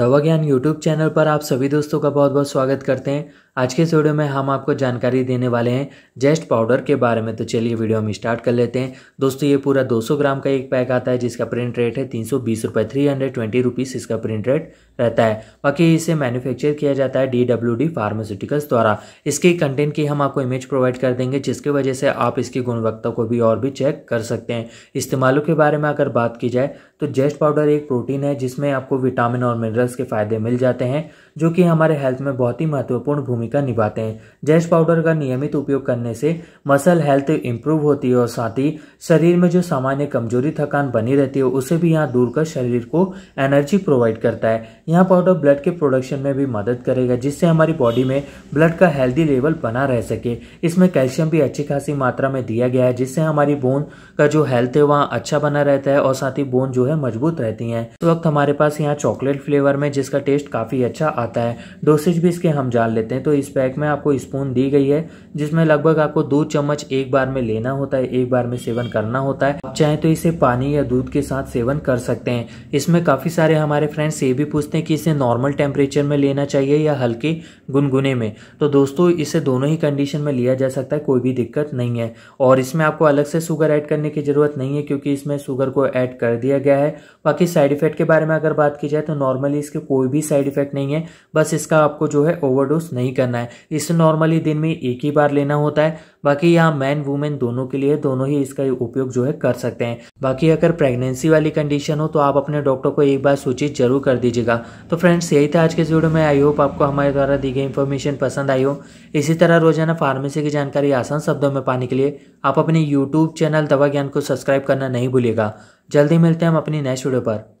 दवा ज्ञान YouTube channel पर आप सभी दोस्तों का बहुत बहुत स्वागत करते हैं आज के इस वीडियो में हम आपको जानकारी देने वाले हैं जेस्ट पाउडर के बारे में तो चलिए वीडियो हम स्टार्ट कर लेते हैं दोस्तों ये पूरा 200 ग्राम का एक पैक आता है जिसका प्रिंट रेट है तीन सौ बीस रुपये थ्री हंड्रेड ट्वेंटी रुपीज़ इसका प्रिंट रेट रहता है बाकी इसे मैन्युफैक्चर किया जाता है डी डब्ल्यू डी फार्मास्यूटिकल्स द्वारा इसके कंटेंट की हम आपको इमेज प्रोवाइड कर देंगे जिसकी वजह से आप इसकी गुणवत्ता को भी और भी चेक कर सकते हैं इस्तेमालों के बारे में अगर बात की जाए तो जेस्ट पाउडर एक प्रोटीन है जिसमें आपको विटामिन और मिनरल मिनरल्स के फायदे मिल जाते हैं जो कि हमारे हेल्थ में बहुत ही महत्वपूर्ण भूमिका निभाते हैं जैश पाउडर का नियमित उपयोग करने से मसल हेल्थ इंप्रूव होती है और साथ ही शरीर में जो सामान्य कमजोरी थकान बनी रहती है उसे भी यहाँ दूर कर शरीर को एनर्जी प्रोवाइड करता है यहाँ पाउडर ब्लड के प्रोडक्शन में भी मदद करेगा जिससे हमारी बॉडी में ब्लड का हेल्दी लेवल बना रह सके इसमें कैल्शियम भी अच्छी खासी मात्रा में दिया गया है जिससे हमारी बोन का जो हेल्थ है वहाँ अच्छा बना रहता है और साथ ही बोन जो है मजबूत रहती है इस वक्त हमारे पास यहाँ चॉकलेट फ्लेवर फ्लेवर में जिसका टेस्ट काफ़ी अच्छा आता है डोसेज भी इसके हम जान लेते हैं तो इस पैक में आपको स्पून दी गई है जिसमें लगभग आपको दो चम्मच एक बार में लेना होता है एक बार में सेवन करना होता है आप चाहें तो इसे पानी या दूध के साथ सेवन कर सकते हैं इसमें काफ़ी सारे हमारे फ्रेंड्स ये भी पूछते हैं कि इसे नॉर्मल टेम्परेचर में लेना चाहिए या हल्के गुनगुने में तो दोस्तों इसे दोनों ही कंडीशन में लिया जा सकता है कोई भी दिक्कत नहीं है और इसमें आपको अलग से शुगर ऐड करने की ज़रूरत नहीं है क्योंकि इसमें शुगर को ऐड कर दिया गया है बाकी साइड इफेक्ट के बारे में अगर बात की जाए तो नॉर्मली इसके कोई भी साइड इफेक्ट नहीं है बस इसका आपको जो है ओवरडोज नहीं करना है इसे नॉर्मली दिन में एक ही बार लेना होता है बाकी यहाँ मैन वुमेन दोनों के लिए दोनों ही इसका उपयोग जो है कर सकते हैं बाकी अगर प्रेगनेंसी वाली कंडीशन हो तो आप अपने डॉक्टर को एक बार सूचित जरूर कर दीजिएगा तो फ्रेंड्स यही था आज के वीडियो में आई होप आपको हमारे द्वारा दी गई इन्फॉर्मेशन पसंद आई हो इसी तरह रोजाना फार्मेसी की जानकारी आसान शब्दों में पाने के लिए आप अपने यूट्यूब चैनल दवा ज्ञान को सब्सक्राइब करना नहीं भूलेगा जल्दी मिलते हैं हम अपनी नेक्स्ट वीडियो पर